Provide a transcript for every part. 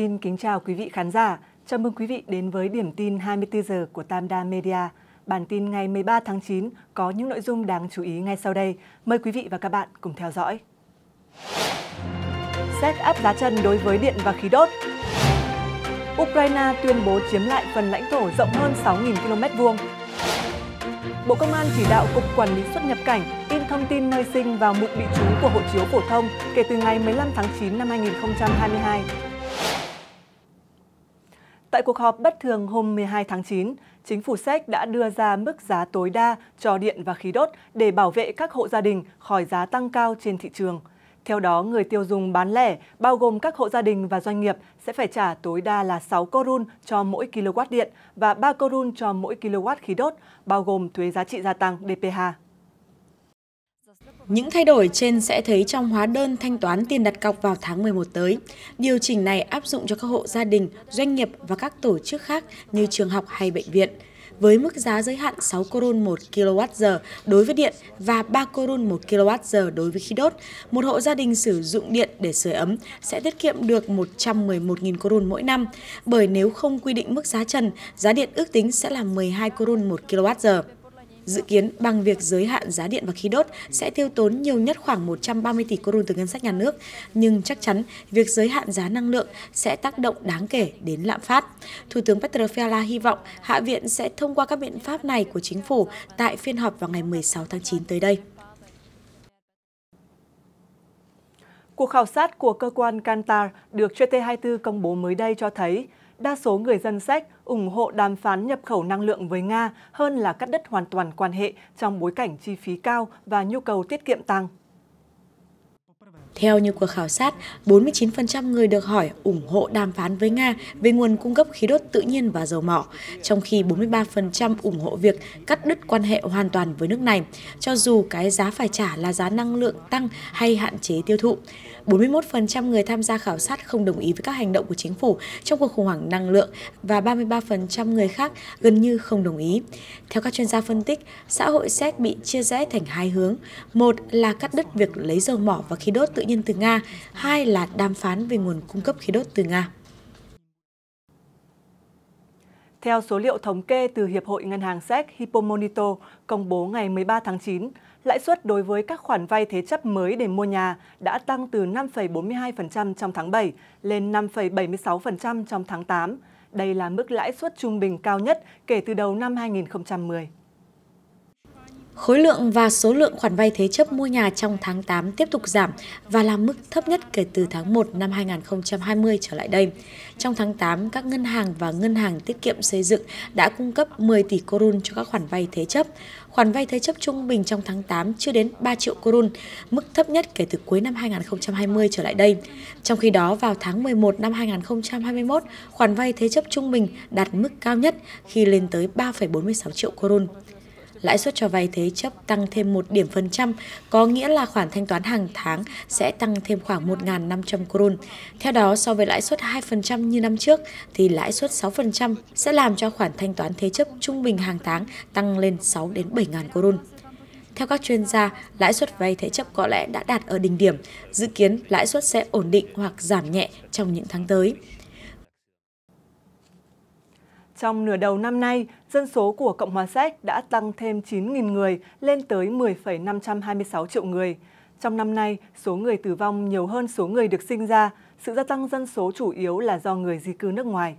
Xin kính chào quý vị khán giả. Chào mừng quý vị đến với điểm tin 24 giờ của Tamda Media. Bản tin ngày 13 tháng 9 có những nội dung đáng chú ý ngay sau đây. Mời quý vị và các bạn cùng theo dõi. Xét áp giá trần đối với điện và khí đốt. Ukraine tuyên bố chiếm lại phần lãnh thổ rộng hơn 6.000 km vuông. Bộ Công an chỉ đạo Cục Quản lý xuất nhập cảnh in thông tin nơi sinh vào mục địa trú của hộ chiếu phổ thông kể từ ngày 15 tháng 9 năm 2022 Tại cuộc họp bất thường hôm 12 tháng 9, chính phủ Séc đã đưa ra mức giá tối đa cho điện và khí đốt để bảo vệ các hộ gia đình khỏi giá tăng cao trên thị trường. Theo đó, người tiêu dùng bán lẻ, bao gồm các hộ gia đình và doanh nghiệp, sẽ phải trả tối đa là 6 korun cho mỗi kW điện và 3 korun cho mỗi kW khí đốt, bao gồm thuế giá trị gia tăng DPH. Những thay đổi trên sẽ thấy trong hóa đơn thanh toán tiền đặt cọc vào tháng 11 tới. Điều chỉnh này áp dụng cho các hộ gia đình, doanh nghiệp và các tổ chức khác như trường học hay bệnh viện. Với mức giá giới hạn 6 korun 1 kWh đối với điện và 3 korun 1 kWh đối với khí đốt, một hộ gia đình sử dụng điện để sưởi ấm sẽ tiết kiệm được 111.000 koron mỗi năm. Bởi nếu không quy định mức giá trần, giá điện ước tính sẽ là 12 korun 1 kWh. Dự kiến bằng việc giới hạn giá điện và khí đốt sẽ tiêu tốn nhiều nhất khoảng 130 tỷ korun từ ngân sách nhà nước, nhưng chắc chắn việc giới hạn giá năng lượng sẽ tác động đáng kể đến lạm phát. Thủ tướng Petro Fiala hy vọng Hạ viện sẽ thông qua các biện pháp này của chính phủ tại phiên họp vào ngày 16 tháng 9 tới đây. Cuộc khảo sát của cơ quan Kantar được JT24 công bố mới đây cho thấy đa số người dân Séc ủng hộ đàm phán nhập khẩu năng lượng với Nga hơn là cắt đứt hoàn toàn quan hệ trong bối cảnh chi phí cao và nhu cầu tiết kiệm tăng. Theo như cuộc khảo sát, 49% người được hỏi ủng hộ đàm phán với Nga về nguồn cung cấp khí đốt tự nhiên và dầu mỏ, trong khi 43% ủng hộ việc cắt đứt quan hệ hoàn toàn với nước này, cho dù cái giá phải trả là giá năng lượng tăng hay hạn chế tiêu thụ. 41% người tham gia khảo sát không đồng ý với các hành động của chính phủ trong cuộc khủng hoảng năng lượng và 33% người khác gần như không đồng ý. Theo các chuyên gia phân tích, xã hội Séc bị chia rẽ thành hai hướng. Một là cắt đứt việc lấy dầu mỏ và khí đốt tự nhiên từ Nga, hai là đàm phán về nguồn cung cấp khí đốt từ Nga. Theo số liệu thống kê từ Hiệp hội Ngân hàng Séc Hippomonito công bố ngày 13 tháng 9, lãi suất đối với các khoản vay thế chấp mới để mua nhà đã tăng từ 5,42% trong tháng 7 lên 5,76% trong tháng 8. Đây là mức lãi suất trung bình cao nhất kể từ đầu năm 2010. Khối lượng và số lượng khoản vay thế chấp mua nhà trong tháng 8 tiếp tục giảm và là mức thấp nhất kể từ tháng 1 năm 2020 trở lại đây. Trong tháng 8, các ngân hàng và ngân hàng tiết kiệm xây dựng đã cung cấp 10 tỷ korun cho các khoản vay thế chấp. Khoản vay thế chấp trung bình trong tháng 8 chưa đến 3 triệu korun, mức thấp nhất kể từ cuối năm 2020 trở lại đây. Trong khi đó, vào tháng 11 năm 2021, khoản vay thế chấp trung bình đạt mức cao nhất khi lên tới 3,46 triệu korun lãi suất cho vay thế chấp tăng thêm 1 điểm phần trăm, có nghĩa là khoản thanh toán hàng tháng sẽ tăng thêm khoảng 1.500 krun. Theo đó, so với lãi suất 2% như năm trước, thì lãi suất 6% sẽ làm cho khoản thanh toán thế chấp trung bình hàng tháng tăng lên 6 đến 7.000 krun. Theo các chuyên gia, lãi suất vay thế chấp có lẽ đã đạt ở đỉnh điểm, dự kiến lãi suất sẽ ổn định hoặc giảm nhẹ trong những tháng tới. Trong nửa đầu năm nay, dân số của Cộng hòa Séc đã tăng thêm 9.000 người lên tới 10,526 triệu người. Trong năm nay, số người tử vong nhiều hơn số người được sinh ra. Sự gia tăng dân số chủ yếu là do người di cư nước ngoài.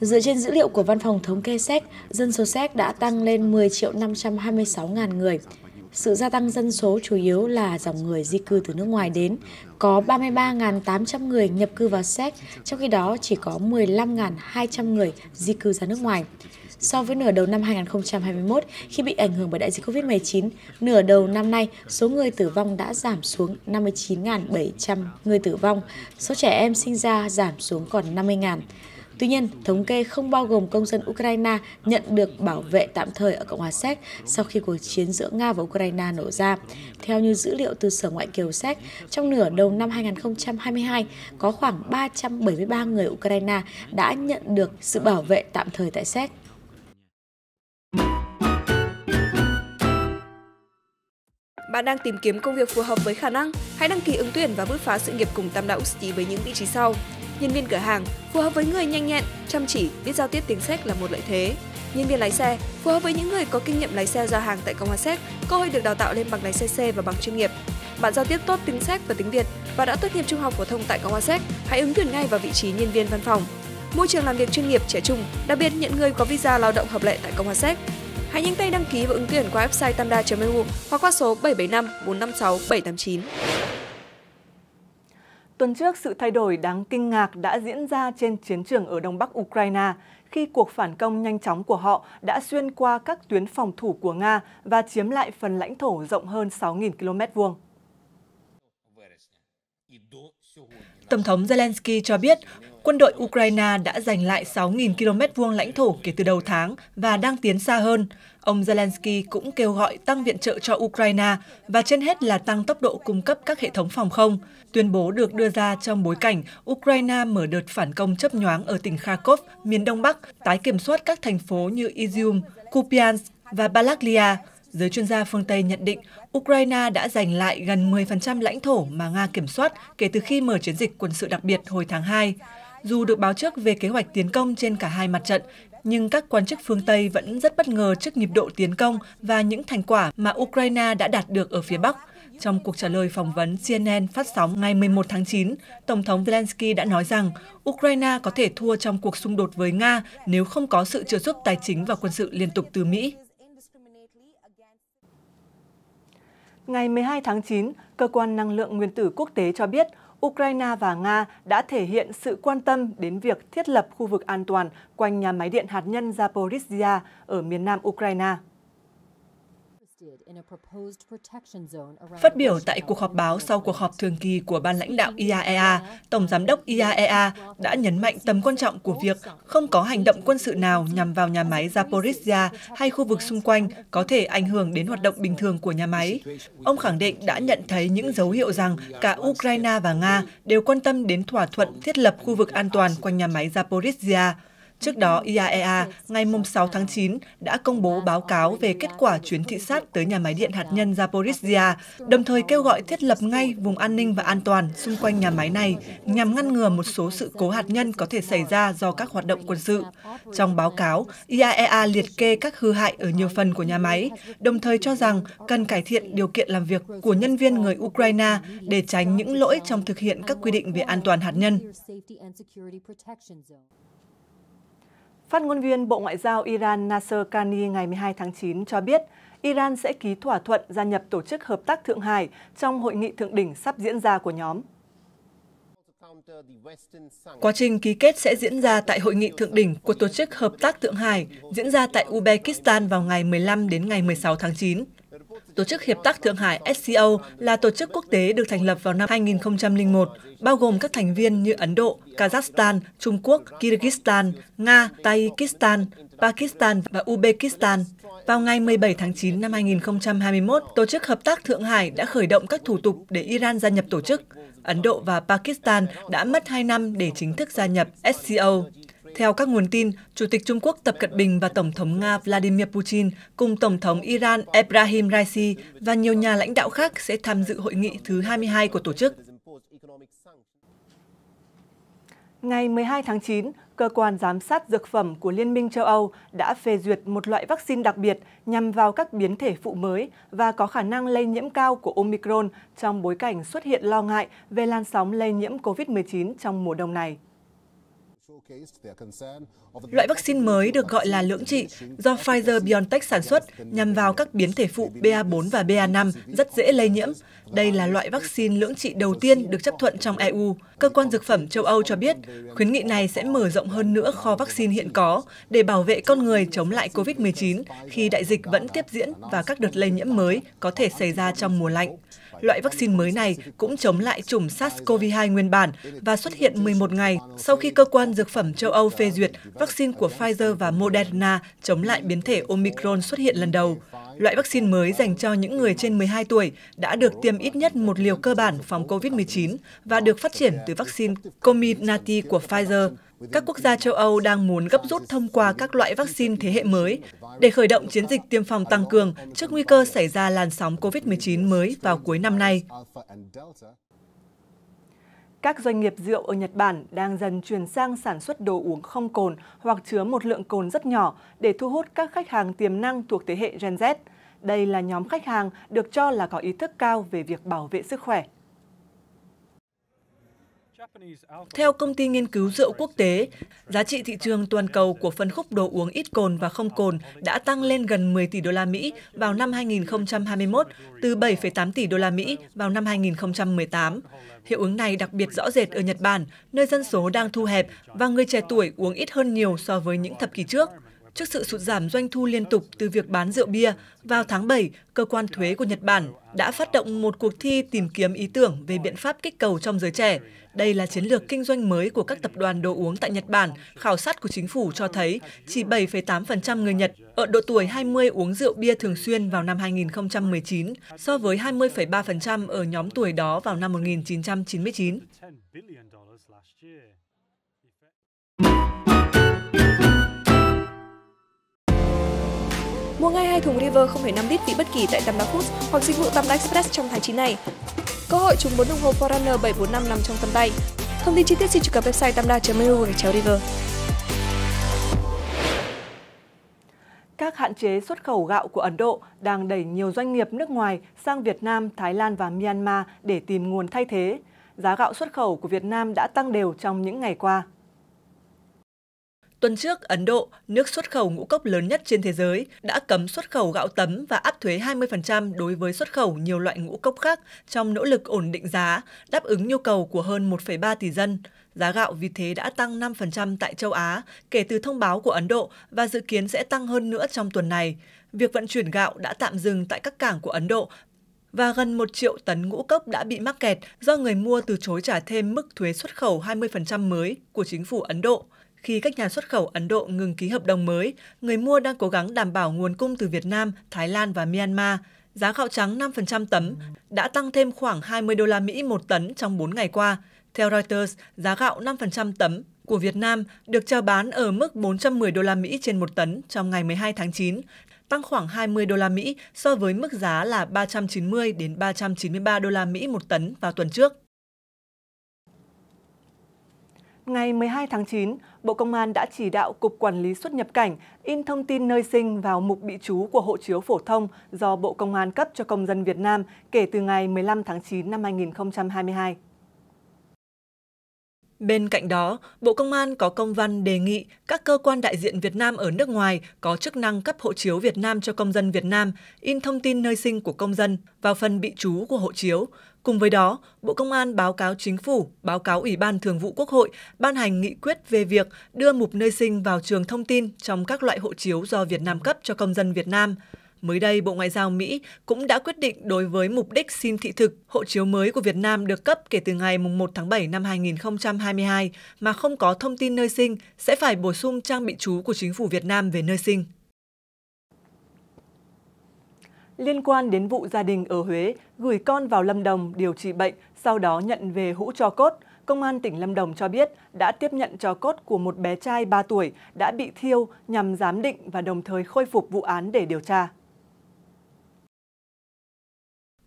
Dựa trên dữ liệu của Văn phòng Thống kê Séc, dân số Séc đã tăng lên 10 triệu 526 ngàn người, sự gia tăng dân số chủ yếu là dòng người di cư từ nước ngoài đến. Có 33.800 người nhập cư vào Séc, trong khi đó chỉ có 15.200 người di cư ra nước ngoài. So với nửa đầu năm 2021, khi bị ảnh hưởng bởi đại dịch COVID-19, nửa đầu năm nay, số người tử vong đã giảm xuống 59.700 người tử vong, số trẻ em sinh ra giảm xuống còn 50.000. Tuy nhiên, thống kê không bao gồm công dân Ukraine nhận được bảo vệ tạm thời ở Cộng hòa Séc sau khi cuộc chiến giữa Nga và Ukraine nổ ra. Theo như dữ liệu từ Sở Ngoại kiều Séc, trong nửa đầu năm 2022, có khoảng 373 người Ukraine đã nhận được sự bảo vệ tạm thời tại Séc. Bạn đang tìm kiếm công việc phù hợp với khả năng? Hãy đăng ký ứng tuyển và bứt phá sự nghiệp cùng Tam Đạo Usti với những vị trí sau. Nhân viên cửa hàng phù hợp với người nhanh nhẹn, chăm chỉ, biết giao tiếp tiếng Séc là một lợi thế. Nhân viên lái xe phù hợp với những người có kinh nghiệm lái xe giao hàng tại Cộng hòa Séc, cơ hội được đào tạo lên bằng lái xe C và bằng chuyên nghiệp. Bạn giao tiếp tốt tiếng Séc và tiếng Việt và đã tốt nghiệp trung học phổ thông tại Cộng hòa Séc, hãy ứng tuyển ngay vào vị trí nhân viên văn phòng. Môi trường làm việc chuyên nghiệp trẻ trung, đặc biệt nhận người có visa lao động hợp lệ tại Cộng hòa Séc. Hãy nhanh tay đăng ký và ứng tuyển qua website tamda.eu hoặc qua số 775 456 789. Tuần trước, sự thay đổi đáng kinh ngạc đã diễn ra trên chiến trường ở đông bắc Ukraine khi cuộc phản công nhanh chóng của họ đã xuyên qua các tuyến phòng thủ của Nga và chiếm lại phần lãnh thổ rộng hơn 6.000 km vuông. Tổng thống Zelensky cho biết quân đội Ukraine đã giành lại 6.000 km vuông lãnh thổ kể từ đầu tháng và đang tiến xa hơn. Ông Zelensky cũng kêu gọi tăng viện trợ cho Ukraine và trên hết là tăng tốc độ cung cấp các hệ thống phòng không. Tuyên bố được đưa ra trong bối cảnh Ukraine mở đợt phản công chấp nhoáng ở tỉnh Kharkov, miền Đông Bắc, tái kiểm soát các thành phố như Izium, Kupiansk và Balaklia. Giới chuyên gia phương Tây nhận định Ukraine đã giành lại gần 10% lãnh thổ mà Nga kiểm soát kể từ khi mở chiến dịch quân sự đặc biệt hồi tháng 2. Dù được báo trước về kế hoạch tiến công trên cả hai mặt trận, nhưng các quan chức phương Tây vẫn rất bất ngờ trước nhịp độ tiến công và những thành quả mà Ukraine đã đạt được ở phía Bắc. Trong cuộc trả lời phỏng vấn CNN phát sóng ngày 11 tháng 9, Tổng thống Zelensky đã nói rằng Ukraine có thể thua trong cuộc xung đột với Nga nếu không có sự trợ giúp tài chính và quân sự liên tục từ Mỹ. Ngày 12 tháng 9, Cơ quan Năng lượng Nguyên tử Quốc tế cho biết Ukraine và Nga đã thể hiện sự quan tâm đến việc thiết lập khu vực an toàn quanh nhà máy điện hạt nhân Zaporizhia ở miền nam Ukraine. Phát biểu tại cuộc họp báo sau cuộc họp thường kỳ của ban lãnh đạo IAEA, e Tổng Giám đốc IAEA e đã nhấn mạnh tầm quan trọng của việc không có hành động quân sự nào nhằm vào nhà máy Zaporizhia hay khu vực xung quanh có thể ảnh hưởng đến hoạt động bình thường của nhà máy. Ông khẳng định đã nhận thấy những dấu hiệu rằng cả Ukraine và Nga đều quan tâm đến thỏa thuận thiết lập khu vực an toàn quanh nhà máy Zaporizhia. Trước đó, IAEA e ngày 6 tháng 9 đã công bố báo cáo về kết quả chuyến thị sát tới nhà máy điện hạt nhân Zaporizhia, đồng thời kêu gọi thiết lập ngay vùng an ninh và an toàn xung quanh nhà máy này nhằm ngăn ngừa một số sự cố hạt nhân có thể xảy ra do các hoạt động quân sự. Trong báo cáo, IAEA e liệt kê các hư hại ở nhiều phần của nhà máy, đồng thời cho rằng cần cải thiện điều kiện làm việc của nhân viên người Ukraine để tránh những lỗi trong thực hiện các quy định về an toàn hạt nhân. Phát ngôn viên Bộ Ngoại giao Iran Nasser Kani ngày 12 tháng 9 cho biết, Iran sẽ ký thỏa thuận gia nhập Tổ chức Hợp tác Thượng Hải trong hội nghị thượng đỉnh sắp diễn ra của nhóm. Quá trình ký kết sẽ diễn ra tại hội nghị thượng đỉnh của Tổ chức Hợp tác Thượng Hải diễn ra tại Uzbekistan vào ngày 15 đến ngày 16 tháng 9. Tổ chức Hiệp tác Thượng Hải SCO là tổ chức quốc tế được thành lập vào năm 2001, bao gồm các thành viên như Ấn Độ, Kazakhstan, Trung Quốc, Kyrgyzstan, Nga, Tajikistan, Pakistan và Uzbekistan. Vào ngày 17 tháng 9 năm 2021, Tổ chức Hợp tác Thượng Hải đã khởi động các thủ tục để Iran gia nhập tổ chức. Ấn Độ và Pakistan đã mất 2 năm để chính thức gia nhập SCO. Theo các nguồn tin, Chủ tịch Trung Quốc Tập Cận Bình và Tổng thống Nga Vladimir Putin cùng Tổng thống Iran Ebrahim Raisi và nhiều nhà lãnh đạo khác sẽ tham dự hội nghị thứ 22 của tổ chức. Ngày 12 tháng 9, Cơ quan Giám sát Dược phẩm của Liên minh châu Âu đã phê duyệt một loại vaccine đặc biệt nhằm vào các biến thể phụ mới và có khả năng lây nhiễm cao của Omicron trong bối cảnh xuất hiện lo ngại về lan sóng lây nhiễm COVID-19 trong mùa đông này. Loại vaccine mới được gọi là lưỡng trị do Pfizer-BioNTech sản xuất nhằm vào các biến thể phụ BA4 và BA5 rất dễ lây nhiễm. Đây là loại vaccine lưỡng trị đầu tiên được chấp thuận trong EU. Cơ quan Dược phẩm châu Âu cho biết khuyến nghị này sẽ mở rộng hơn nữa kho vaccine hiện có để bảo vệ con người chống lại COVID-19 khi đại dịch vẫn tiếp diễn và các đợt lây nhiễm mới có thể xảy ra trong mùa lạnh. Loại vaccine mới này cũng chống lại chủng SARS-CoV-2 nguyên bản và xuất hiện 11 ngày sau khi cơ quan dược phẩm châu Âu phê duyệt vaccine của Pfizer và Moderna chống lại biến thể Omicron xuất hiện lần đầu. Loại vaccine mới dành cho những người trên 12 tuổi đã được tiêm ít nhất một liều cơ bản phòng COVID-19 và được phát triển từ vaccine Comirnaty của Pfizer. Các quốc gia châu Âu đang muốn gấp rút thông qua các loại vaccine thế hệ mới để khởi động chiến dịch tiêm phòng tăng cường trước nguy cơ xảy ra làn sóng COVID-19 mới vào cuối năm nay. Các doanh nghiệp rượu ở Nhật Bản đang dần chuyển sang sản xuất đồ uống không cồn hoặc chứa một lượng cồn rất nhỏ để thu hút các khách hàng tiềm năng thuộc thế hệ Gen Z. Đây là nhóm khách hàng được cho là có ý thức cao về việc bảo vệ sức khỏe. Theo công ty nghiên cứu rượu quốc tế, giá trị thị trường toàn cầu của phân khúc đồ uống ít cồn và không cồn đã tăng lên gần 10 tỷ đô la Mỹ vào năm 2021 từ 7,8 tỷ đô la Mỹ vào năm 2018. Hiệu ứng này đặc biệt rõ rệt ở Nhật Bản, nơi dân số đang thu hẹp và người trẻ tuổi uống ít hơn nhiều so với những thập kỷ trước trước sự sụt giảm doanh thu liên tục từ việc bán rượu bia, vào tháng 7, cơ quan thuế của Nhật Bản đã phát động một cuộc thi tìm kiếm ý tưởng về biện pháp kích cầu trong giới trẻ. Đây là chiến lược kinh doanh mới của các tập đoàn đồ uống tại Nhật Bản. Khảo sát của chính phủ cho thấy chỉ 7,8% người Nhật ở độ tuổi 20 uống rượu bia thường xuyên vào năm 2019 so với 20,3% ở nhóm tuổi đó vào năm 1999. Mua ngay hai thùng River 0,5 lít vị bất kỳ tại Tamda Foods hoặc dịch vụ Tamda Express trong tháng 9 này. Cơ hội trúng 4 đồng hồ Forerunner 745 nằm trong tầm tay. Thông tin chi tiết xin truy cập website tamda.eu hoặc chéo River. Các hạn chế xuất khẩu gạo của Ấn Độ đang đẩy nhiều doanh nghiệp nước ngoài sang Việt Nam, Thái Lan và Myanmar để tìm nguồn thay thế. Giá gạo xuất khẩu của Việt Nam đã tăng đều trong những ngày qua. Tuần trước, Ấn Độ, nước xuất khẩu ngũ cốc lớn nhất trên thế giới, đã cấm xuất khẩu gạo tấm và áp thuế 20% đối với xuất khẩu nhiều loại ngũ cốc khác trong nỗ lực ổn định giá, đáp ứng nhu cầu của hơn 1,3 tỷ dân. Giá gạo vì thế đã tăng 5% tại châu Á kể từ thông báo của Ấn Độ và dự kiến sẽ tăng hơn nữa trong tuần này. Việc vận chuyển gạo đã tạm dừng tại các cảng của Ấn Độ và gần 1 triệu tấn ngũ cốc đã bị mắc kẹt do người mua từ chối trả thêm mức thuế xuất khẩu 20% mới của chính phủ Ấn Độ. Khi các nhà xuất khẩu Ấn Độ ngừng ký hợp đồng mới, người mua đang cố gắng đảm bảo nguồn cung từ Việt Nam, Thái Lan và Myanmar. Giá gạo trắng 5% tấm đã tăng thêm khoảng 20 đô la Mỹ một tấn trong 4 ngày qua. Theo Reuters, giá gạo 5% tấm của Việt Nam được chào bán ở mức 410 đô la Mỹ trên một tấn trong ngày 12 tháng 9, tăng khoảng 20 đô la Mỹ so với mức giá là 390 đến 393 đô la Mỹ một tấn vào tuần trước. Ngày 12 tháng 9, Bộ Công an đã chỉ đạo Cục Quản lý xuất nhập cảnh in thông tin nơi sinh vào mục bị trú của hộ chiếu phổ thông do Bộ Công an cấp cho công dân Việt Nam kể từ ngày 15 tháng 9 năm 2022. Bên cạnh đó, Bộ Công an có công văn đề nghị các cơ quan đại diện Việt Nam ở nước ngoài có chức năng cấp hộ chiếu Việt Nam cho công dân Việt Nam, in thông tin nơi sinh của công dân vào phần bị trú của hộ chiếu, Cùng với đó, Bộ Công an báo cáo Chính phủ, báo cáo Ủy ban Thường vụ Quốc hội ban hành nghị quyết về việc đưa mục nơi sinh vào trường thông tin trong các loại hộ chiếu do Việt Nam cấp cho công dân Việt Nam. Mới đây, Bộ Ngoại giao Mỹ cũng đã quyết định đối với mục đích xin thị thực, hộ chiếu mới của Việt Nam được cấp kể từ ngày 1 tháng 7 năm 2022 mà không có thông tin nơi sinh sẽ phải bổ sung trang bị chú của chính phủ Việt Nam về nơi sinh liên quan đến vụ gia đình ở Huế gửi con vào Lâm Đồng điều trị bệnh, sau đó nhận về hũ cho cốt. Công an tỉnh Lâm Đồng cho biết đã tiếp nhận cho cốt của một bé trai 3 tuổi đã bị thiêu nhằm giám định và đồng thời khôi phục vụ án để điều tra.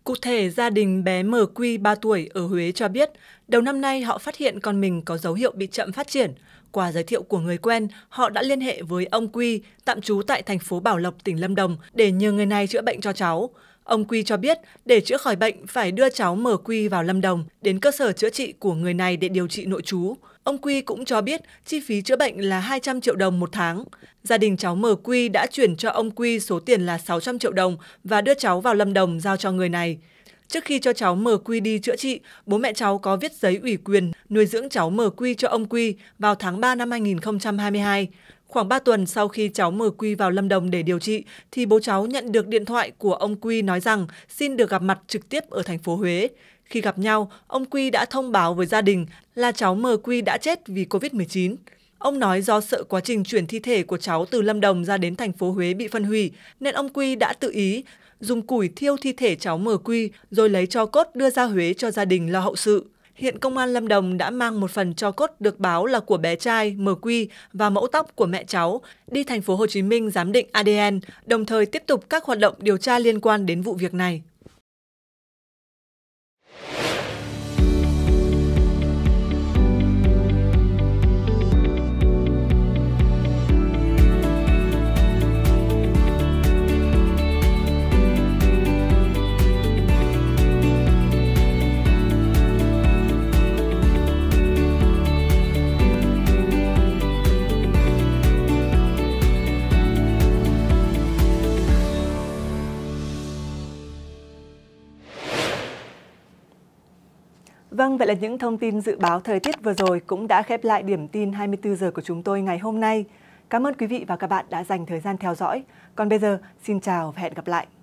Cụ thể, gia đình bé MQ 3 tuổi ở Huế cho biết, đầu năm nay họ phát hiện con mình có dấu hiệu bị chậm phát triển – qua giới thiệu của người quen, họ đã liên hệ với ông Quy, tạm trú tại thành phố Bảo Lộc, tỉnh Lâm Đồng, để nhờ người này chữa bệnh cho cháu. Ông Quy cho biết, để chữa khỏi bệnh phải đưa cháu Mở Quy vào Lâm Đồng, đến cơ sở chữa trị của người này để điều trị nội trú. Ông Quy cũng cho biết chi phí chữa bệnh là 200 triệu đồng một tháng. Gia đình cháu Mở Quy đã chuyển cho ông Quy số tiền là 600 triệu đồng và đưa cháu vào Lâm Đồng giao cho người này. Trước khi cho cháu Quy đi chữa trị, bố mẹ cháu có viết giấy ủy quyền nuôi dưỡng cháu Quy cho ông Quy vào tháng 3 năm 2022. Khoảng 3 tuần sau khi cháu Quy vào Lâm Đồng để điều trị, thì bố cháu nhận được điện thoại của ông Quy nói rằng xin được gặp mặt trực tiếp ở thành phố Huế. Khi gặp nhau, ông Quy đã thông báo với gia đình là cháu Quy đã chết vì COVID-19. Ông nói do sợ quá trình chuyển thi thể của cháu từ Lâm Đồng ra đến thành phố Huế bị phân hủy, nên ông Quy đã tự ý dùng củi thiêu thi thể cháu Quy rồi lấy cho cốt đưa ra Huế cho gia đình lo hậu sự. Hiện công an Lâm Đồng đã mang một phần cho cốt được báo là của bé trai Quy và mẫu tóc của mẹ cháu đi thành phố Hồ Chí Minh giám định ADN, đồng thời tiếp tục các hoạt động điều tra liên quan đến vụ việc này. Vâng, vậy là những thông tin dự báo thời tiết vừa rồi cũng đã khép lại điểm tin 24 giờ của chúng tôi ngày hôm nay. Cảm ơn quý vị và các bạn đã dành thời gian theo dõi. Còn bây giờ, xin chào và hẹn gặp lại.